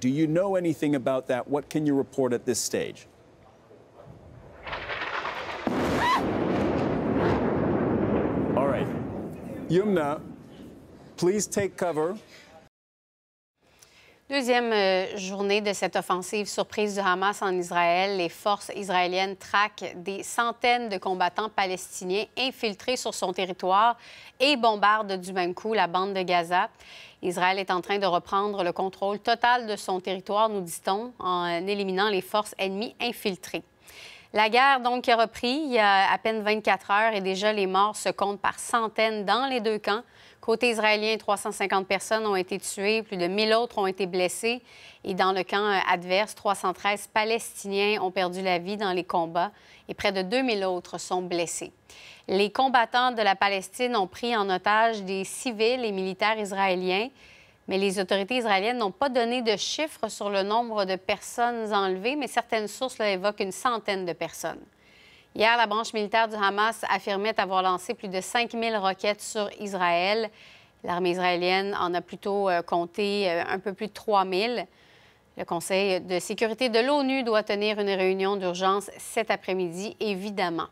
Do you know anything about that? What can you report at this stage? All right. Yumna, please take cover. Deuxième euh, journée de cette offensive surprise du Hamas en Israël, les forces israéliennes traquent des centaines de combattants palestiniens infiltrés sur son territoire et bombardent du même coup la bande de Gaza. Israël est en train de reprendre le contrôle total de son territoire, nous dit-on, en éliminant les forces ennemies infiltrées. La guerre, donc, a repris il y a à peine 24 heures et déjà les morts se comptent par centaines dans les deux camps. Côté israélien, 350 personnes ont été tuées, plus de 1000 autres ont été blessées. Et dans le camp euh, adverse, 313 Palestiniens ont perdu la vie dans les combats et près de 2000 autres sont blessés. Les combattants de la Palestine ont pris en otage des civils et militaires israéliens. Mais les autorités israéliennes n'ont pas donné de chiffres sur le nombre de personnes enlevées, mais certaines sources évoquent une centaine de personnes. Hier, la branche militaire du Hamas affirmait avoir lancé plus de 5000 roquettes sur Israël. L'armée israélienne en a plutôt euh, compté euh, un peu plus de 3000. 000. Le Conseil de sécurité de l'ONU doit tenir une réunion d'urgence cet après-midi, évidemment.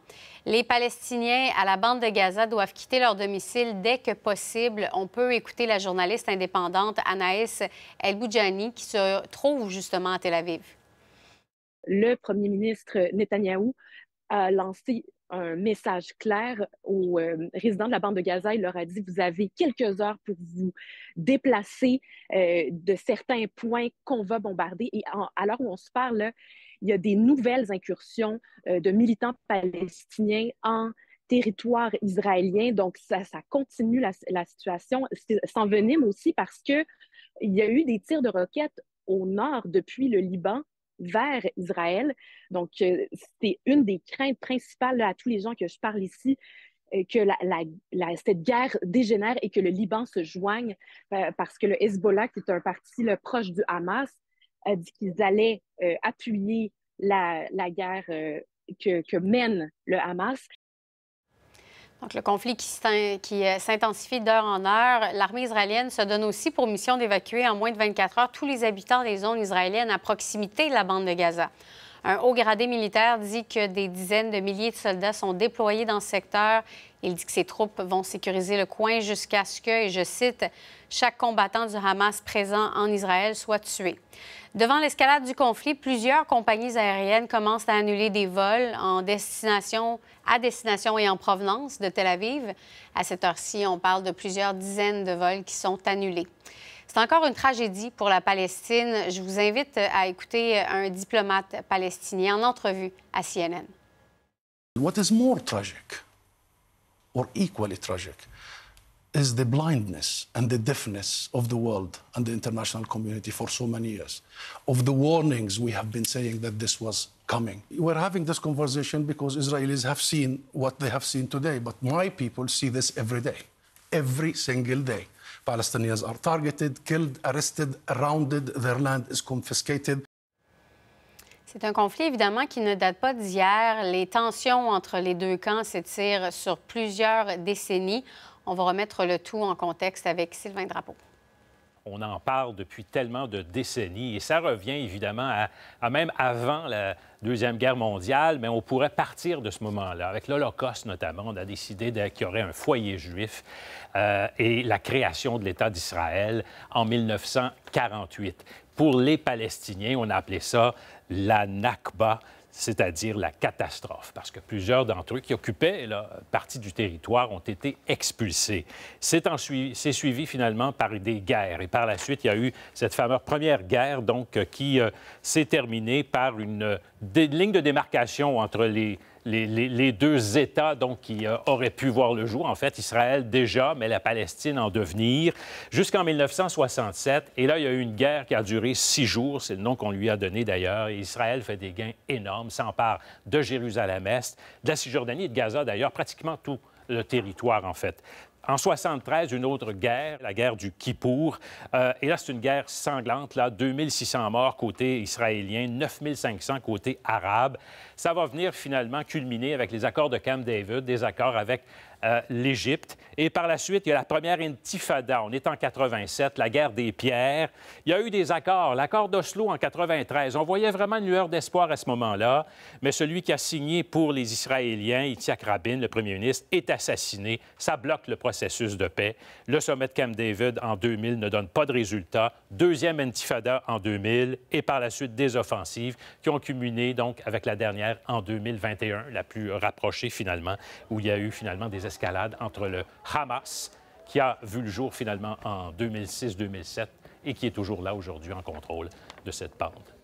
Les Palestiniens à la bande de Gaza doivent quitter leur domicile dès que possible. On peut écouter la journaliste indépendante Anaïs El-Boudjani qui se trouve justement à Tel Aviv. Le premier ministre Netanyahou a lancé un message clair aux euh, résidents de la bande de Gaza. Il leur a dit, vous avez quelques heures pour vous déplacer euh, de certains points qu'on va bombarder. Et alors à l'heure où on se parle, il y a des nouvelles incursions euh, de militants palestiniens en territoire israélien. Donc, ça, ça continue la, la situation, s'envenime aussi parce qu'il y a eu des tirs de roquettes au nord depuis le Liban vers Israël. Donc, euh, c'est une des craintes principales à tous les gens que je parle ici, euh, que cette guerre dégénère et que le Liban se joigne euh, parce que le Hezbollah, qui est un parti le proche du Hamas, a dit qu'ils allaient appuyer la, guerre que, mène le Hamas. Donc, le conflit qui euh, s'intensifie d'heure en heure, l'armée israélienne se donne aussi pour mission d'évacuer en moins de 24 heures tous les habitants des zones israéliennes à proximité de la bande de Gaza. Un haut gradé militaire dit que des dizaines de milliers de soldats sont déployés dans ce secteur. Il dit que ses troupes vont sécuriser le coin jusqu'à ce que, et je cite, chaque combattant du Hamas présent en Israël soit tué. Devant l'escalade du conflit, plusieurs compagnies aériennes commencent à annuler des vols en destination, à destination et en provenance de Tel Aviv. À cette heure-ci, on parle de plusieurs dizaines de vols qui sont annulés. C'est encore une tragédie pour la Palestine. Je vous invite euh, à écouter euh, un diplomate palestinien en entrevue à CNN. What is more tragic or equally tragic is the blindness and the deafness of the world and the international community for so many years, of the warnings we have been saying that this was coming. We're having this conversation because Israelis have seen what they have seen today, but my people see this every day, every single day. C'est un conflit évidemment qui ne date pas d'hier. Les tensions entre les deux camps s'étirent sur plusieurs décennies. On va remettre le tout en contexte avec Sylvain Drapeau on en parle depuis tellement de décennies et ça revient évidemment à, même avant la Deuxième Guerre mondiale, mais on pourrait partir de ce moment-là. Avec l'Holocauste notamment, on a décidé qu'il y aurait un foyer juif euh, et la création de l'État d'Israël en 1948. Pour les Palestiniens, on appelait ça la Nakba, c'est-à-dire la catastrophe, parce que plusieurs d'entre eux qui occupaient la partie du territoire ont été expulsés. C'est suivi, suivi finalement par des guerres, et par la suite, il y a eu cette fameuse première guerre, donc, euh, qui euh, s'est terminée par une euh, ligne de démarcation entre les les, deux États donc, qui euh, auraient pu voir le jour. En fait, Israël déjà, mais la Palestine en devenir, jusqu'en 1967. Et là, il y a eu une guerre qui a duré six jours. C'est le nom qu'on lui a donné d'ailleurs. Israël fait des gains énormes, s'empare de Jérusalem-Est, de la Cisjordanie et de Gaza d'ailleurs, pratiquement tout le territoire, en fait. En 73, une autre guerre, la guerre du Kippour. Euh, et là, c'est une guerre sanglante, là, 2600 morts côté israélien, 9500 côté arabe. Ça va venir finalement culminer avec les accords de Camp David, des accords avec euh, l'Égypte. Et par la suite, il y a la première intifada. On est en 87, la guerre des pierres. Il y a eu des accords, l'accord d'Oslo en 93. On voyait vraiment une lueur d'espoir à ce moment-là. Mais celui qui a signé pour les Israéliens, Yitzhak Rabin, le premier ministre, est assassiné. Ça bloque le processus processus de paix. Le sommet de Camp David en 2000 ne donne pas de résultats. Deuxième intifada en 2000 et par la suite des offensives qui ont culminé donc avec la dernière en 2021, la plus rapprochée finalement, où il y a eu finalement des escalades entre le Hamas, qui a vu le jour finalement en 2006-2007 et qui est toujours là aujourd'hui en contrôle de cette pente.